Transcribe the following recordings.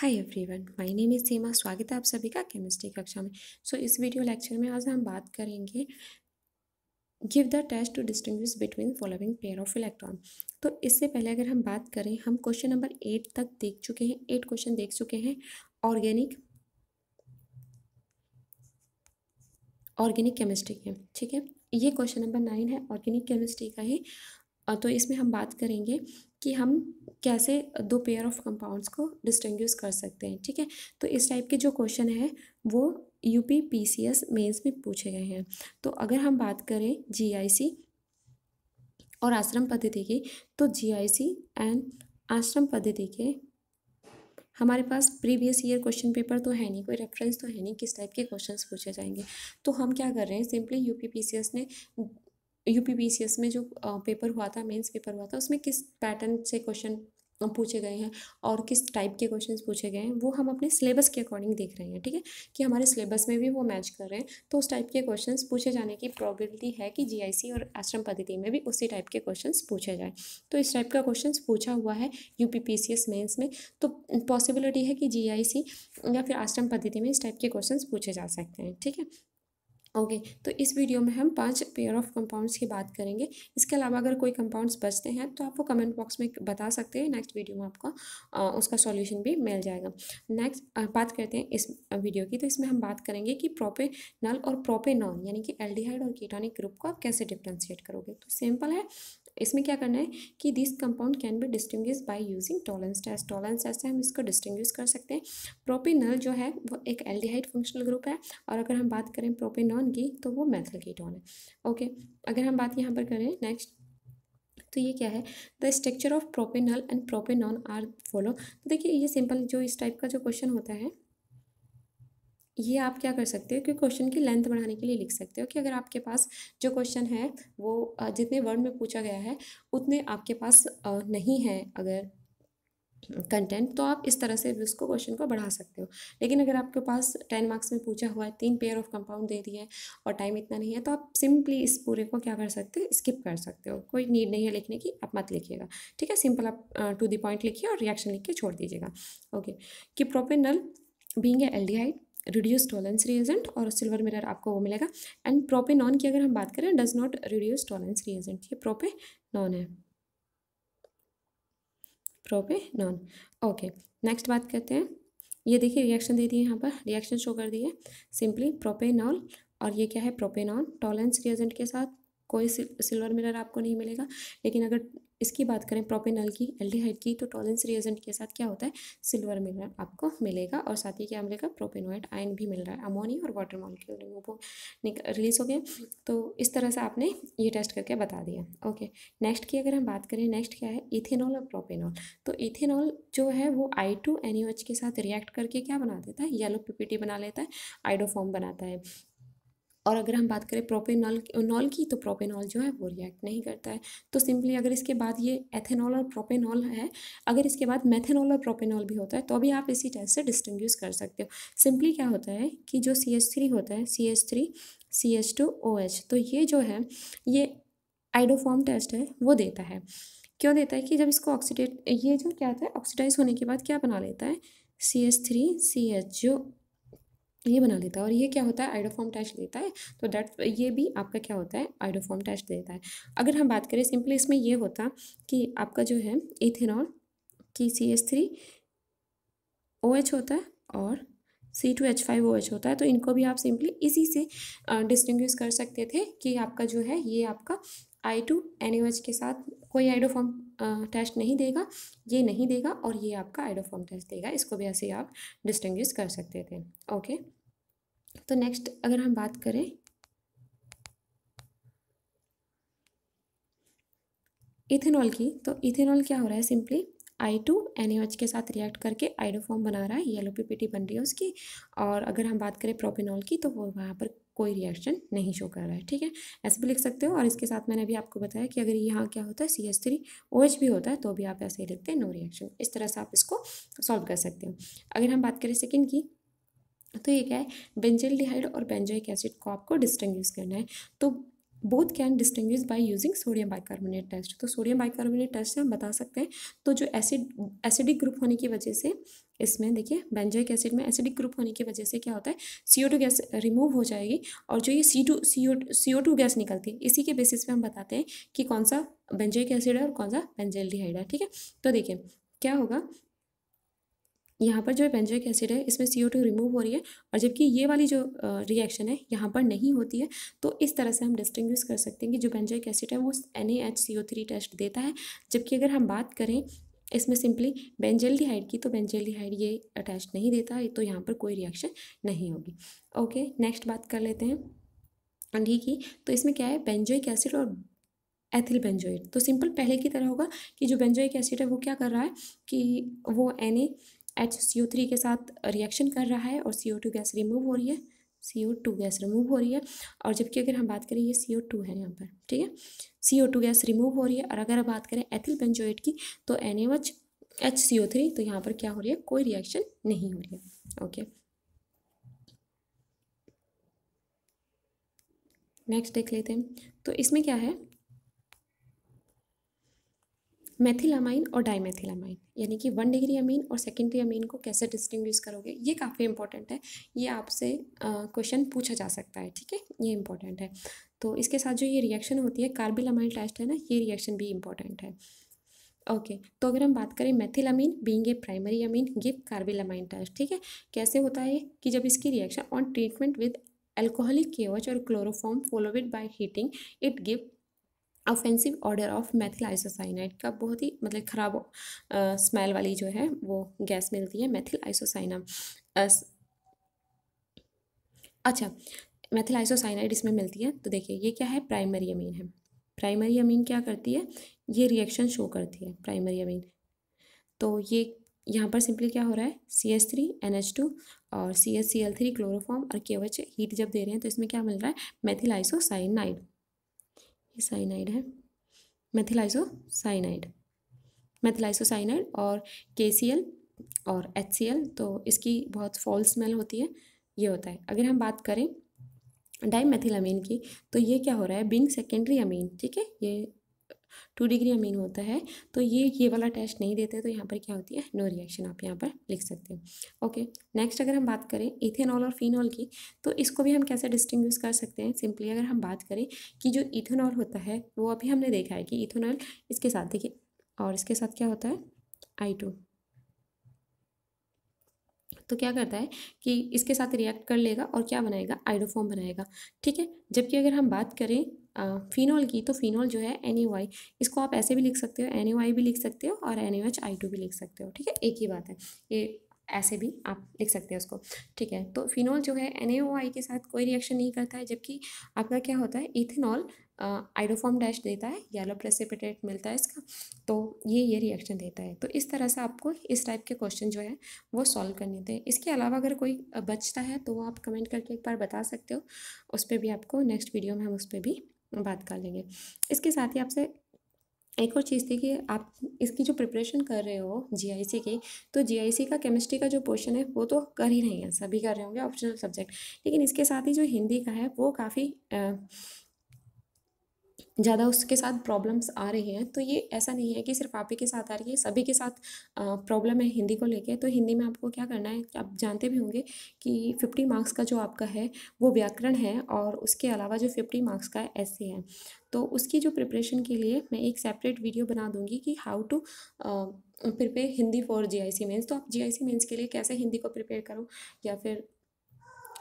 hi everyone my name is Seema स्वागत है आप सभी का केमिस्ट्री कक्षा में सो so, इस वीडियो लेक्चर में आज हम बात करेंगे give the test to distinguish between following pair of electron तो इससे पहले अगर हम बात करें हम क्वेश्चन नंबर एट तक देख चुके हैं एट क्वेश्चन देख चुके हैं ऑर्गेनिक ऑर्गेनिक केमिस्ट्री के ठीक है ये क्वेश्चन नंबर नाइन है ऑर्गेनिक केमिस्ट्री का ही तो इसमें हम बात करेंगे कि हम कैसे दो पेयर ऑफ कंपाउंड्स को डिस्टिंग्विश कर सकते हैं ठीक है तो इस टाइप के जो क्वेश्चन है वो U P P C S mains में पूछे गए हैं तो अगर हम बात करें जी आई सी और आश्रम पद्धति की तो जी आई सी एंड आश्रम पद्धति के हमारे पास प्रीवियस ईयर क्वेश्चन पेपर तो है नहीं कोई रेफरेंस तो है नहीं किस टाइप के क्वेश्चंस पूछे जाएंगे तो हम क्या कर रहे हैं सिंपली यूपीपीसीएस ने U P P C S में जो पेपर हुआ था मेंस पेपर हुआ था उसमें किस पैटर्न से क्वेश्चन पूछे गए हैं और किस टाइप के क्वेश्चन पूछे गए हैं वो हम अपने सिलेबस के अकॉर्डिंग देख रहे हैं ठीक है कि हमारे सिलेबस में भी वो मैच कर रहे हैं तो उस टाइप के क्वेश्चन पूछे जाने की प्रॉबिलिटी है कि सी और आश्रम पद्धति में भी उसी टाइप के क्वेश्चन पूछे जाए तो इस टाइप का क्वेश्चन पूछा हुआ है U P P C S mains में तो पॉसिबिलिटी है कि जी या फिर आश्रम पद्धति में इस टाइप के क्वेश्चन पूछे जा सकते हैं ठीक है ओके okay, तो इस वीडियो में हम पांच पेयर ऑफ कंपाउंड्स की बात करेंगे इसके अलावा अगर कोई कंपाउंड्स बचते हैं तो आप वो कमेंट बॉक्स में बता सकते हैं नेक्स्ट वीडियो में आपको आ, उसका सॉल्यूशन भी मिल जाएगा नेक्स्ट बात करते हैं इस वीडियो की तो इसमें हम बात करेंगे कि नल और नॉन यानी कि एल्डिहाइड और कीटानिक ग्रुप को आप कैसे डिफ्रेंशिएट करोगे तो सिंपल है इसमें क्या करना है कि this compound can be distinguish by using Tollens test Tollens test से हम इसको डिस्टिंग्विश कर सकते हैं प्रोपेनल जो है वो एक एल्डिहाइड फंक्शनल ग्रुप है और अगर हम बात करें प्रोपिनॉन की तो वो मैथल कीटोन है ओके अगर हम बात यहाँ पर करें नेक्स्ट तो ये क्या है the structure of propanal and propanone are follow तो देखिए ये सिंपल जो इस टाइप का जो क्वेश्चन होता है ये आप क्या कर सकते हो कि क्वेश्चन की लेंथ बढ़ाने के लिए लिख सकते हो कि अगर आपके पास जो क्वेश्चन है वो जितने वर्ड में पूछा गया है उतने आपके पास नहीं है अगर कंटेंट तो आप इस तरह से भी उसको क्वेश्चन को बढ़ा सकते हो लेकिन अगर आपके पास टेन मार्क्स में पूछा हुआ है तीन पेयर ऑफ कंपाउंड दे दिए और टाइम इतना नहीं है तो आप सिंपली इस पूरे को क्या कर सकते हो स्किप कर सकते हो कोई नीड नहीं है लिखने की आप मत लिखिएगा ठीक है सिंपल आप टू दी पॉइंट लिखिए और रिएक्शन लिख के छोड़ दीजिएगा ओके कि propanal being aldehyde reduce Tollens reagent और सिल्वर मिरर आपको वो मिलेगा एंड प्रोपे नॉन की अगर हम बात करें does not reduce Tollens reagent ये प्रोपे नॉन है प्रोपे नॉन ओके नेक्स्ट बात करते हैं ये देखिए रिएक्शन दे दिए यहाँ पर रिएक्शन शो कर दिए सिंपली नॉन और ये क्या है प्रोपे नॉन टॉलेंस रिएजेंट के साथ कोई सिल्वर मिरर आपको नहीं मिलेगा लेकिन अगर इसकी बात करें प्रोपेनल की एल्डिहाइड की तो टॉलेंस रिएजेंट के साथ क्या होता है सिल्वर मिनरल आपको मिलेगा और साथ ही क्या मिलेगा प्रोपेनोइड आयन भी मिल रहा है अमोनिया और वाटर मॉलिक्यूल वो रिलीज हो गया तो इस तरह से आपने ये टेस्ट करके बता दिया ओके नेक्स्ट की अगर हम बात करें नेक्स्ट क्या है इथेनॉल और प्रोपेनॉल तो इथेनॉल जो है वो आई टू के साथ रिएक्ट करके क्या बना देता है येलो पीपीटी बना लेता है आइडोफॉर्म बनाता है और अगर हम बात करें प्रोपेनॉल नॉल की तो प्रोपेनॉल जो है वो रिएक्ट नहीं करता है तो सिंपली अगर इसके बाद ये एथेनॉल और प्रोपेनॉल है अगर इसके बाद मेथेनॉल और प्रोपेनॉल भी होता है तो भी आप इसी टेस्ट से डिस्टिंग्विश कर सकते हो सिंपली क्या होता है कि जो सी एच थ्री होता है C H three C H two O H तो ये जो है ये आइडोफॉर्म टेस्ट है वो देता है क्यों देता है कि जब इसको ऑक्सीडेट ये जो क्या होता है ऑक्सीडाइज होने के बाद क्या बना लेता है C H three C H जो ये बना लेता है और ये क्या होता है आइडोफॉर्म टेस्ट देता है तो डेट ये भी आपका क्या होता है आइडोफॉर्म टेस्ट देता है अगर हम बात करें सिंपली इसमें ये होता कि आपका जो है इथेनॉल की C H three O H होता है और C two H five O H होता है तो इनको भी आप सिंपली इसी से डिस्टिंग्विश कर सकते थे कि आपका जो है ये आपका आई टू एन के साथ कोई आइडोफॉर्म टेस्ट नहीं देगा ये नहीं देगा और ये आपका आइडोफॉर्म टेस्ट देगा इसको भी ऐसे आप डिस्टिंग्विश कर सकते थे ओके तो नेक्स्ट अगर हम बात करें इथेनॉल की तो इथेनॉल क्या हो रहा है सिंपली आई टू एन के साथ रिएक्ट करके आइडोफॉर्म बना रहा है येलो पीपीटी बन रही है उसकी और अगर हम बात करें प्रोपेनॉल की तो वो वहाँ पर कोई रिएक्शन नहीं शो कर रहा है ठीक है ऐसे भी लिख सकते हो और इसके साथ मैंने अभी आपको बताया कि अगर यहाँ क्या होता है C H three O H भी होता है तो भी आप ऐसे ही लिखते हैं नो रिएक्शन इस तरह से आप इसको सॉल्व कर सकते हो अगर हम बात करें सेकेंड की तो ये क्या है बेंजल डिहाइड और बेंजोइक एसिड को आपको डिस्टिंग्विश करना है तो both can distinguish by using sodium bicarbonate test तो सोडियम बाइकार्बोनेट टेस्ट से हम बता सकते हैं तो जो एसिड एसिडिक ग्रुप होने की वजह से इसमें देखिए बेंजाइक एसिड में एसिडिक ग्रुप होने की वजह से क्या होता है C O two gas remove हो जाएगी और जो ये C two C O C O two gas निकलती है इसी के बेसिस पे हम बताते हैं कि कौन सा बेंजाइक एसिड है और कौन सा डिहाइड है ठीक है तो देखिए क्या होगा यहाँ पर जो है बेंजोइक एसिड है इसमें सी रिमूव हो रही है और जबकि ये वाली जो रिएक्शन है यहाँ पर नहीं होती है तो इस तरह से हम डिस्टिंग्विश कर सकते हैं कि जो बेंजोइक एसिड है वो एन टेस्ट देता है जबकि अगर हम बात करें इसमें सिंपली बेंजेल्डिहाइड की तो बेंजेल्डिहाइड ये अटैच नहीं देता है तो यहाँ पर कोई रिएक्शन नहीं होगी ओके नेक्स्ट बात कर लेते हैं ठीक की तो इसमें क्या है बेंजोइक एसिड और एथिल बेंजोइड तो सिंपल पहले की तरह होगा कि जो बेंजोइक एसिड है वो क्या कर रहा है कि वो N A H C O three के साथ रिएक्शन कर रहा है और C O two gas remove हो रही है C O two gas remove हो रही है और जबकि अगर हम बात करें ये सी ओ टू है यहाँ पर ठीक है C O two gas remove हो रही है और अगर हम बात करें एथिल बेंजोएट की तो N H H C O three तो यहाँ पर क्या हो रही है कोई रिएक्शन नहीं हो रही है ओके नेक्स्ट देख लेते हैं तो इसमें क्या है मेथिलामाइन और डाईमेथिलामाइन यानी कि वन डिग्री अमीन और सेकेंडरी अमीन को कैसे डिस्टिंग करोगे ये काफ़ी इंपॉर्टेंट है ये आपसे क्वेश्चन पूछा जा सकता है ठीक है ये इंपॉर्टेंट है तो इसके साथ जो ये रिएक्शन होती है कार्बिलामाइन टेस्ट है ना ये रिएक्शन भी इंपॉर्टेंट है ओके okay, तो अगर हम बात करें amine being a primary amine give carbylamine test ठीक है कैसे होता है कि जब इसकी reaction on treatment with alcoholic KOH और chloroform followed by heating it give offensive order of methyl isocyanide का बहुत ही मतलब ख़राब स्मेल वाली जो है वो गैस मिलती है मैथिल आइसोसाइना अच्छा मेथिल आइसोसाइनाइड इसमें मिलती है तो देखिए ये क्या है प्राइमरी अमीन है प्राइमरी अमीन क्या करती है ये रिएक्शन शो करती है प्राइमरी अमीन तो ये यहाँ पर सिंपली क्या हो रहा है C S three N H two और C S C L three chloroform और के एच हीट जब दे रहे हैं तो इसमें क्या मिल रहा है मैथिल आइसोसाइनाइड ये साइनाइड है मेथिलाइसो साइनाइड मेथिलाइसो साइनाइड और के और एच तो इसकी बहुत फॉल्स स्मेल होती है ये होता है अगर हम बात करें डाई मेथिलामीन की तो ये क्या हो रहा है बिंग सेकेंडरी अमीन ठीक है ये टू डिग्री अमीन होता है तो ये ये वाला टेस्ट नहीं देते तो यहाँ पर क्या होती है नो रिएक्शन आप यहाँ पर लिख सकते हैं ओके नेक्स्ट अगर हम बात करें इथेनॉल और फिनॉल की तो इसको भी हम कैसे डिस्टिंग्विश कर सकते हैं सिंपली अगर हम बात करें कि जो इथेनॉल होता है वो अभी हमने देखा है कि इथेनॉल इसके साथ देखिए और इसके साथ क्या होता है आई टू तो क्या करता है कि इसके साथ रिएक्ट कर लेगा और क्या बनाएगा आइडोफॉर्म बनाएगा ठीक है जबकि अगर हम बात करें फ़िनॉल की तो फ़िनॉल जो है एन इसको आप ऐसे भी लिख सकते हो एन भी लिख सकते हो और एन एच आई टू भी लिख सकते हो ठीक है एक ही बात है ये ऐसे भी आप लिख सकते हैं उसको ठीक है तो फिनॉल जो है एन के साथ कोई रिएक्शन नहीं करता है जबकि आपका क्या होता है इथेनॉल आइडोफॉर्म डैश देता है येलो प्रेसिपिटेट मिलता है इसका तो ये ये रिएक्शन देता है तो इस तरह से आपको इस टाइप के क्वेश्चन जो है वो सॉल्व करने थे इसके अलावा अगर कोई बचता है तो वो आप कमेंट करके एक बार बता सकते हो उस पर भी आपको नेक्स्ट वीडियो में हम उस पर भी बात कर लेंगे इसके साथ ही आपसे एक और चीज़ थी कि आप इसकी जो प्रिपरेशन कर रहे हो जीआईसी की तो जीआईसी का केमिस्ट्री का जो पोर्शन है वो तो कर ही रहे हैं सभी कर रहे होंगे ऑप्शनल सब्जेक्ट लेकिन इसके साथ ही जो हिंदी का है वो काफ़ी ज़्यादा उसके साथ प्रॉब्लम्स आ रही हैं तो ये ऐसा नहीं है कि सिर्फ आप ही के साथ आ रही है सभी के साथ प्रॉब्लम है हिंदी को लेके तो हिंदी में आपको क्या करना है आप जानते भी होंगे कि फिफ्टी मार्क्स का जो आपका है वो व्याकरण है और उसके अलावा जो फिफ्टी मार्क्स का है ऐसे है तो उसकी जो प्रिपरेशन के लिए मैं एक सेपरेट वीडियो बना दूंगी कि how to prepare Hindi for G I C mains तो आप जी आई सी मेन्स के लिए कैसे हिंदी को प्रिपेयर करो या फिर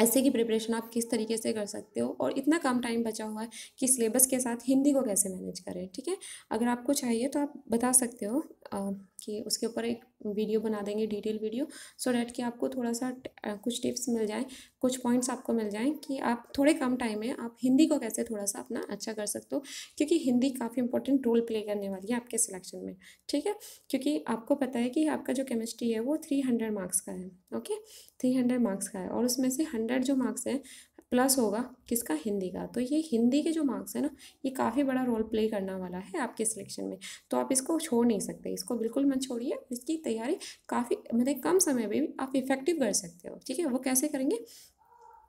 ऐसे की प्रिपरेशन आप किस तरीके से कर सकते हो और इतना कम टाइम बचा हुआ है कि सिलेबस के साथ हिंदी को कैसे मैनेज करें ठीक है अगर आपको चाहिए तो आप बता सकते हो आ, कि उसके ऊपर एक वीडियो बना देंगे डिटेल वीडियो सो डैट कि आपको थोड़ा सा कुछ टिप्स मिल जाए कुछ पॉइंट्स आपको मिल जाएँ कि आप थोड़े कम टाइम में आप हिंदी को कैसे थोड़ा सा अपना अच्छा कर सकते हो क्योंकि हिंदी काफ़ी इंपॉर्टेंट रोल प्ले करने वाली है आपके सिलेक्शन में ठीक है क्योंकि आपको पता है कि आपका जो केमिस्ट्री है वो थ्री हंड्रेड मार्क्स का है ओके थ्री हंड्रेड मार्क्स का है और उसमें से हंड्रेड जो मार्क्स हैं प्लस होगा किसका हिंदी का तो ये हिंदी के जो मार्क्स हैं ना ये काफ़ी बड़ा रोल प्ले करना वाला है आपके सिलेक्शन में तो आप इसको छोड़ नहीं सकते इसको बिल्कुल मत छोड़िए इसकी तैयारी काफ़ी मतलब कम समय में भी आप इफेक्टिव कर सकते हो ठीक है वो कैसे करेंगे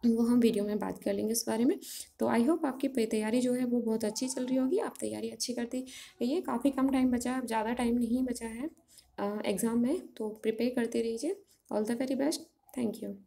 वो हम वीडियो में बात कर लेंगे इस बारे में तो आई होप आपकी तैयारी जो है वो बहुत अच्छी चल रही होगी आप तैयारी अच्छी करती रहिए काफ़ी कम टाइम बचा है ज़्यादा टाइम नहीं बचा है एग्ज़ाम में तो प्रिपेयर करते रहिए all the very best thank you